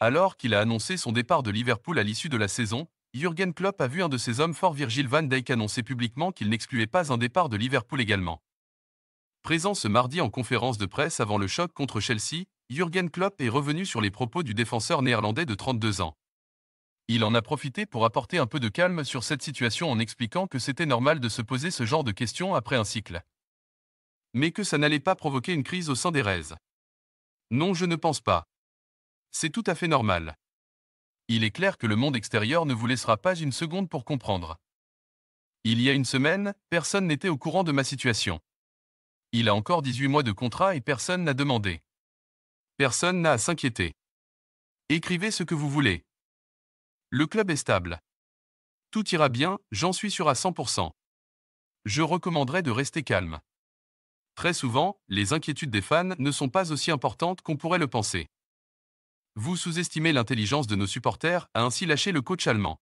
Alors qu'il a annoncé son départ de Liverpool à l'issue de la saison, Jürgen Klopp a vu un de ses hommes forts Virgil van Dijk annoncer publiquement qu'il n'excluait pas un départ de Liverpool également. Présent ce mardi en conférence de presse avant le choc contre Chelsea, Jürgen Klopp est revenu sur les propos du défenseur néerlandais de 32 ans. Il en a profité pour apporter un peu de calme sur cette situation en expliquant que c'était normal de se poser ce genre de questions après un cycle. Mais que ça n'allait pas provoquer une crise au sein des Reds. Non, je ne pense pas. C'est tout à fait normal. Il est clair que le monde extérieur ne vous laissera pas une seconde pour comprendre. Il y a une semaine, personne n'était au courant de ma situation. Il a encore 18 mois de contrat et personne n'a demandé. Personne n'a à s'inquiéter. Écrivez ce que vous voulez. Le club est stable. Tout ira bien, j'en suis sûr à 100%. Je recommanderais de rester calme. Très souvent, les inquiétudes des fans ne sont pas aussi importantes qu'on pourrait le penser. Vous sous-estimez l'intelligence de nos supporters, a ainsi lâché le coach allemand.